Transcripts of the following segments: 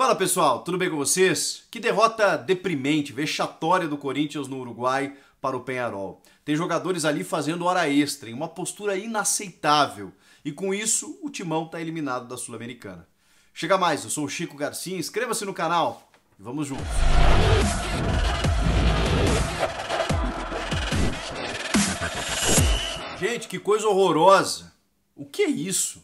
Fala pessoal, tudo bem com vocês? Que derrota deprimente, vexatória do Corinthians no Uruguai para o Penharol. Tem jogadores ali fazendo hora extra, em uma postura inaceitável. E com isso, o Timão está eliminado da Sul-Americana. Chega mais, eu sou o Chico Garcia, inscreva-se no canal e vamos juntos. Gente, que coisa horrorosa! O que é isso?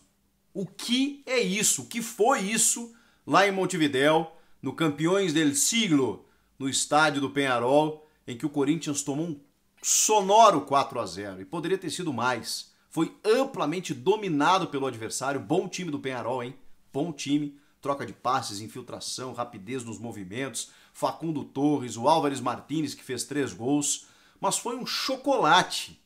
O que é isso? O que foi isso? lá em Montevidéu, no Campeões del Siglo, no estádio do Penharol, em que o Corinthians tomou um sonoro 4 a 0 e poderia ter sido mais. Foi amplamente dominado pelo adversário, bom time do Penharol, hein? Bom time, troca de passes, infiltração, rapidez nos movimentos, Facundo Torres, o Álvares Martins que fez três gols, mas foi um chocolate.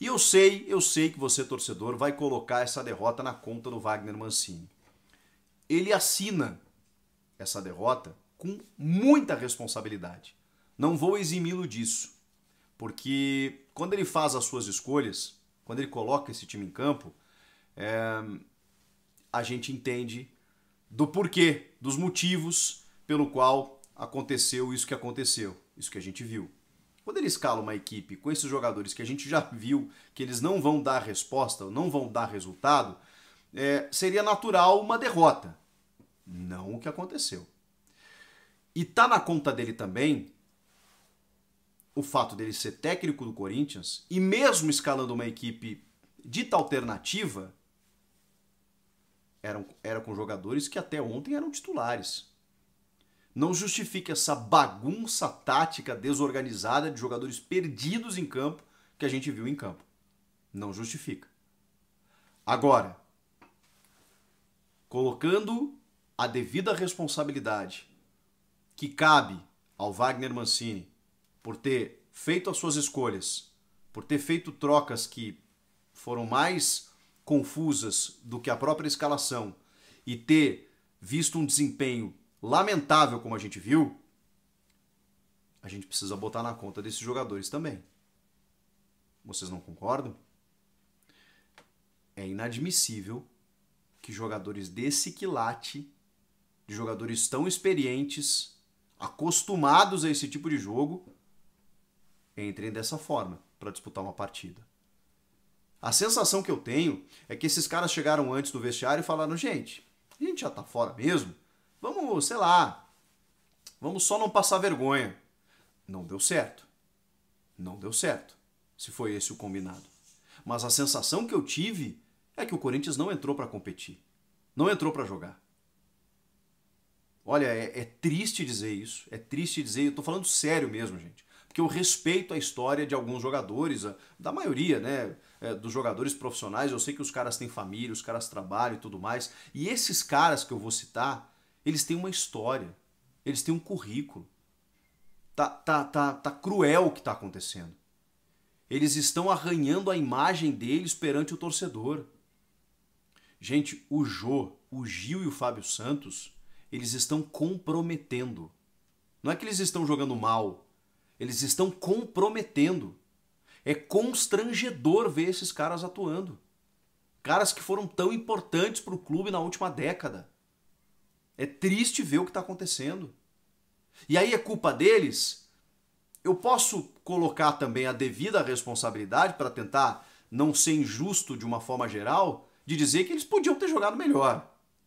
E eu sei, eu sei que você torcedor vai colocar essa derrota na conta do Wagner Mancini ele assina essa derrota com muita responsabilidade. Não vou eximi-lo disso, porque quando ele faz as suas escolhas, quando ele coloca esse time em campo, é, a gente entende do porquê, dos motivos pelo qual aconteceu isso que aconteceu, isso que a gente viu. Quando ele escala uma equipe com esses jogadores que a gente já viu que eles não vão dar resposta, não vão dar resultado, é, seria natural uma derrota. Não o que aconteceu. E tá na conta dele também o fato dele ser técnico do Corinthians e mesmo escalando uma equipe dita alternativa, eram, era com jogadores que até ontem eram titulares. Não justifica essa bagunça tática desorganizada de jogadores perdidos em campo que a gente viu em campo. Não justifica. Agora, colocando a devida responsabilidade que cabe ao Wagner Mancini por ter feito as suas escolhas, por ter feito trocas que foram mais confusas do que a própria escalação e ter visto um desempenho lamentável como a gente viu, a gente precisa botar na conta desses jogadores também. Vocês não concordam? É inadmissível que jogadores desse quilate, de jogadores tão experientes, acostumados a esse tipo de jogo, entrem dessa forma para disputar uma partida. A sensação que eu tenho é que esses caras chegaram antes do vestiário e falaram: gente, a gente já tá fora mesmo. Vamos, sei lá, vamos só não passar vergonha. Não deu certo. Não deu certo. Se foi esse o combinado. Mas a sensação que eu tive é que o Corinthians não entrou para competir, não entrou para jogar. Olha, é, é, triste dizer isso, é triste dizer, eu tô falando sério mesmo, gente. Porque eu respeito a história de alguns jogadores, da maioria, né? É, dos jogadores profissionais, eu sei que os caras têm família, os caras trabalham e tudo mais. E esses caras que eu vou citar, eles têm uma história, eles têm um currículo. Tá, tá, tá, tá cruel o que tá acontecendo. Eles estão arranhando a imagem deles perante o torcedor. Gente, o Jô, o Gil e o Fábio Santos, eles estão comprometendo. Não é que eles estão jogando mal, eles estão comprometendo. É constrangedor ver esses caras atuando. Caras que foram tão importantes para o clube na última década. É triste ver o que está acontecendo. E aí é culpa deles? Eu posso colocar também a devida responsabilidade para tentar não ser injusto de uma forma geral, de dizer que eles podiam ter jogado melhor.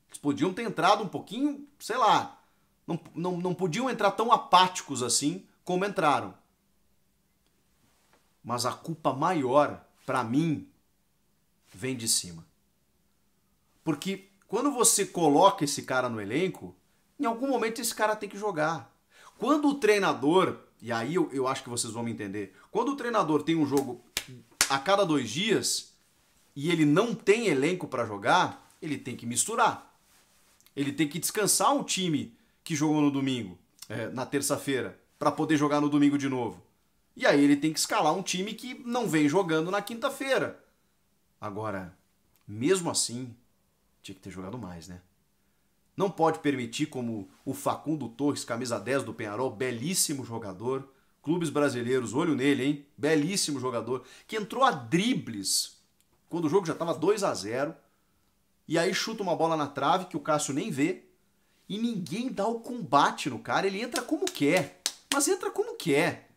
Eles podiam ter entrado um pouquinho, sei lá. Não, não, não podiam entrar tão apáticos assim como entraram. Mas a culpa maior, para mim, vem de cima. Porque quando você coloca esse cara no elenco, em algum momento esse cara tem que jogar. Quando o treinador, e aí eu, eu acho que vocês vão me entender, quando o treinador tem um jogo a cada dois dias, e ele não tem elenco para jogar, ele tem que misturar. Ele tem que descansar o time que jogou no domingo, é, na terça-feira, para poder jogar no domingo de novo. E aí ele tem que escalar um time que não vem jogando na quinta-feira. Agora, mesmo assim, tinha que ter jogado mais, né? Não pode permitir como o Facundo Torres, camisa 10 do Penharol, belíssimo jogador, clubes brasileiros, olho nele, hein? Belíssimo jogador, que entrou a dribles quando o jogo já estava 2 a 0 e aí chuta uma bola na trave que o Cássio nem vê, e ninguém dá o combate no cara, ele entra como quer, mas entra como quer.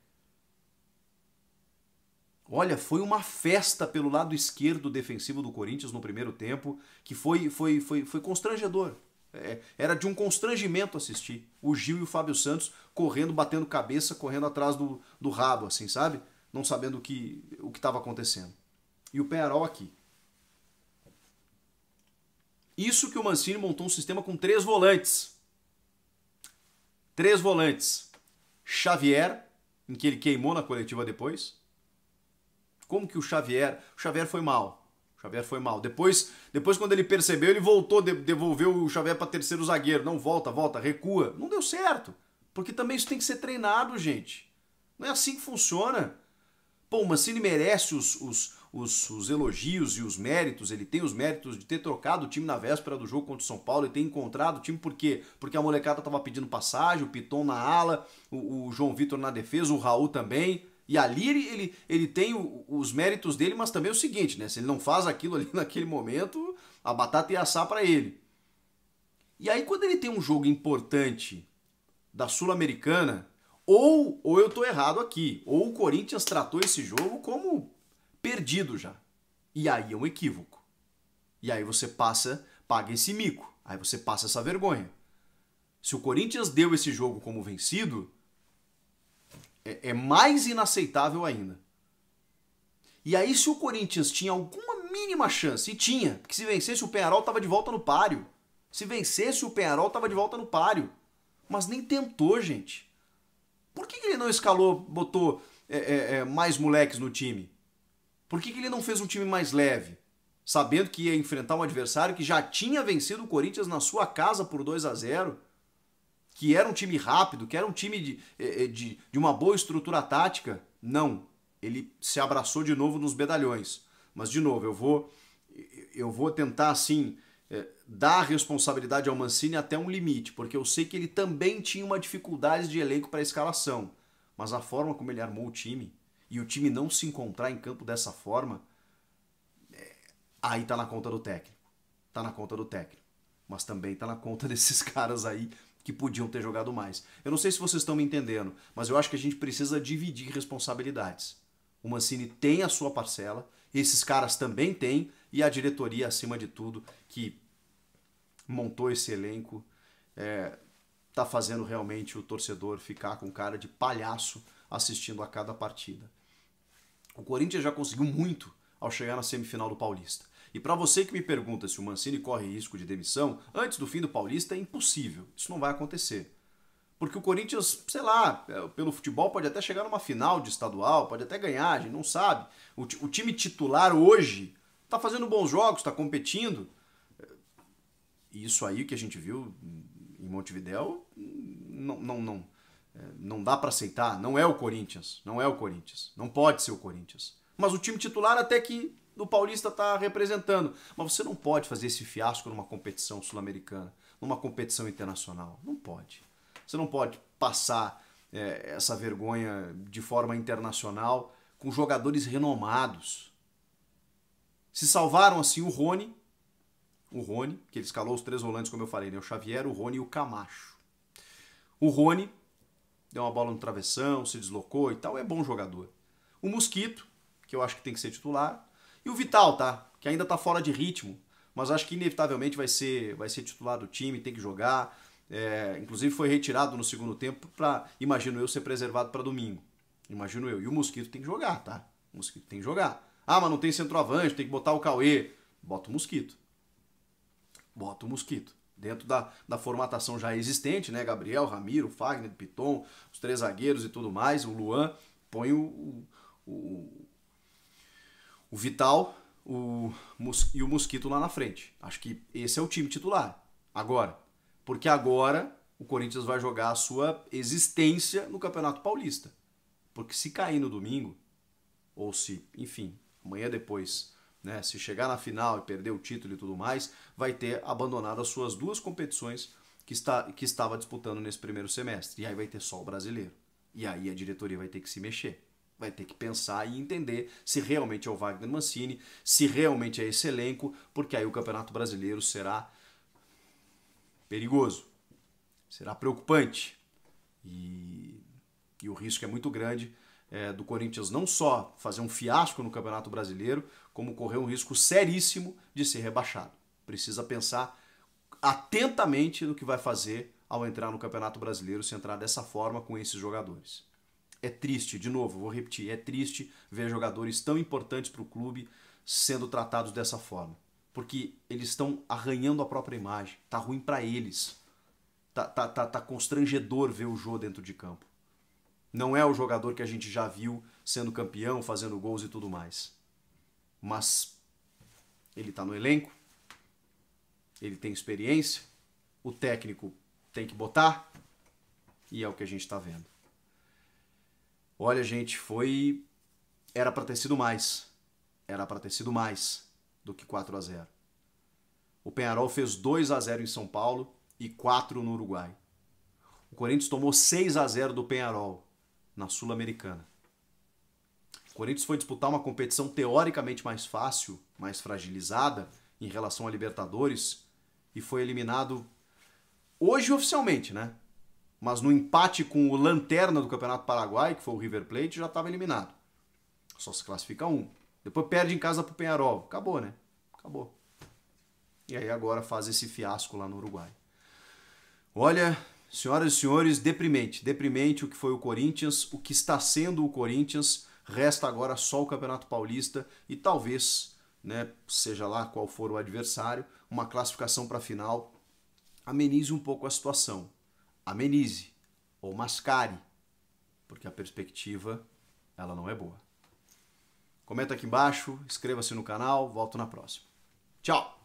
Olha, foi uma festa pelo lado esquerdo defensivo do Corinthians no primeiro tempo, que foi foi foi, foi constrangedor. É, era de um constrangimento assistir o Gil e o Fábio Santos correndo, batendo cabeça, correndo atrás do, do rabo, assim, sabe? Não sabendo o que o estava acontecendo e o aqui Isso que o Mancini montou um sistema com três volantes. Três volantes. Xavier, em que ele queimou na coletiva depois. Como que o Xavier. O Xavier foi mal. O Xavier foi mal. Depois, depois quando ele percebeu, ele voltou, devolveu o Xavier para terceiro zagueiro. Não, volta, volta, recua. Não deu certo. Porque também isso tem que ser treinado, gente. Não é assim que funciona. Pô, o Mancini merece os, os, os, os, elogios e os méritos, ele tem os méritos de ter trocado o time na véspera do jogo contra o São Paulo e ter encontrado o time, por quê? Porque a molecada estava pedindo passagem, o Piton na ala, o, o João Vitor na defesa, o Raul também. E ali ele, ele, ele tem o, os méritos dele, mas também é o seguinte, né? Se ele não faz aquilo ali naquele momento, a batata ia assar para ele. E aí quando ele tem um jogo importante da Sul-Americana, ou, ou eu tô errado aqui, ou o Corinthians tratou esse jogo como perdido já. E aí é um equívoco. E aí você passa, paga esse mico. Aí você passa essa vergonha. Se o Corinthians deu esse jogo como vencido, é, é mais inaceitável ainda. E aí, se o Corinthians tinha alguma mínima chance, e tinha, porque se vencesse o Penharol tava de volta no páreo. Se vencesse o Penharol tava de volta no páreo. Mas nem tentou, gente. Por que, que ele não escalou, botou é, é, é mais moleques no time? Por que, que ele não fez um time mais leve? Sabendo que ia enfrentar um adversário que já tinha vencido o Corinthians na sua casa por 2 a 0 que era um time rápido, que era um time de, eh, eh, de, de uma boa estrutura tática. Não. Ele se abraçou de novo nos medalhões. Mas, de novo, eu vou, eu vou tentar, assim, é, dar a responsabilidade ao Mancini até um limite, porque eu sei que ele também tinha uma dificuldade de elenco para a escalação. Mas a forma como ele armou o time, e o time não se encontrar em campo dessa forma, é, aí tá na conta do técnico. Tá na conta do técnico. Mas também tá na conta desses caras aí que podiam ter jogado mais. Eu não sei se vocês estão me entendendo, mas eu acho que a gente precisa dividir responsabilidades. O Mancini tem a sua parcela, esses caras também têm, e a diretoria, acima de tudo, que montou esse elenco, é, tá fazendo realmente o torcedor ficar com cara de palhaço assistindo a cada partida. O Corinthians já conseguiu muito ao chegar na semifinal do Paulista. E para você que me pergunta se o Mancini corre risco de demissão, antes do fim do Paulista é impossível. Isso não vai acontecer. Porque o Corinthians, sei lá, é, pelo futebol pode até chegar numa final de estadual, pode até ganhar, a gente não sabe. O, o time titular hoje está fazendo bons jogos, está competindo. E é, isso aí que a gente viu em Montevideo, hum, não, não, não, não dá para aceitar, não é o Corinthians, não é o Corinthians, não pode ser o Corinthians. Mas o time titular até que do Paulista está representando. Mas você não pode fazer esse fiasco numa competição sul-americana, numa competição internacional. Não pode. Você não pode passar é, essa vergonha de forma internacional com jogadores renomados. Se salvaram assim o Rony, o Rony, que ele escalou os três volantes, como eu falei, né? o Xavier, o Rony e o Camacho. O Rony deu uma bola no travessão, se deslocou e tal, é bom jogador. O Mosquito, que eu acho que tem que ser titular, e o Vital, tá? Que ainda tá fora de ritmo, mas acho que inevitavelmente vai ser, vai ser titular do time, tem que jogar. É, inclusive foi retirado no segundo tempo para, imagino eu, ser preservado para domingo. Imagino eu. E o Mosquito tem que jogar, tá? O Mosquito tem que jogar. Ah, mas não tem centroavante, tem que botar o Cauê. Bota o Mosquito. Bota o Mosquito dentro da, da formatação já existente, né? Gabriel, Ramiro, Fagner, Piton, os três zagueiros e tudo mais, o Luan, põe o, o, o Vital o, e o Mosquito lá na frente. Acho que esse é o time titular, agora. Porque agora o Corinthians vai jogar a sua existência no Campeonato Paulista. Porque se cair no domingo, ou se, enfim, amanhã depois né? Se chegar na final e perder o título e tudo mais, vai ter abandonado as suas duas competições que, está, que estava disputando nesse primeiro semestre. E aí vai ter só o brasileiro. E aí a diretoria vai ter que se mexer. Vai ter que pensar e entender se realmente é o Wagner Mancini, se realmente é esse elenco, porque aí o Campeonato Brasileiro será perigoso, será preocupante. E, e o risco é muito grande é, do Corinthians não só fazer um fiasco no Campeonato Brasileiro, como correr um risco seríssimo de ser rebaixado. Precisa pensar atentamente no que vai fazer ao entrar no Campeonato Brasileiro se entrar dessa forma com esses jogadores. É triste, de novo, vou repetir, é triste ver jogadores tão importantes para o clube sendo tratados dessa forma. Porque eles estão arranhando a própria imagem. Tá ruim para eles. Tá, tá, tá, tá constrangedor ver o Jô dentro de campo. Não é o jogador que a gente já viu sendo campeão, fazendo gols e tudo mais. Mas ele está no elenco, ele tem experiência, o técnico tem que botar e é o que a gente está vendo. Olha, gente, foi era para ter sido mais. Era para ter sido mais do que 4 a 0. O Penharol fez 2 a 0 em São Paulo e 4 no Uruguai. O Corinthians tomou 6 a 0 do Penharol na Sul-Americana. O Corinthians foi disputar uma competição teoricamente mais fácil, mais fragilizada em relação a Libertadores e foi eliminado hoje oficialmente, né? Mas no empate com o lanterna do Campeonato Paraguai, que foi o River Plate, já estava eliminado. Só se classifica um. Depois perde em casa pro Penharol. Acabou, né? Acabou. E aí agora faz esse fiasco lá no Uruguai. Olha, Senhoras e senhores, deprimente. Deprimente o que foi o Corinthians, o que está sendo o Corinthians. Resta agora só o Campeonato Paulista e talvez, né, seja lá qual for o adversário, uma classificação para a final amenize um pouco a situação. Amenize ou mascare, porque a perspectiva ela não é boa. Comenta aqui embaixo, inscreva-se no canal, volto na próxima. Tchau!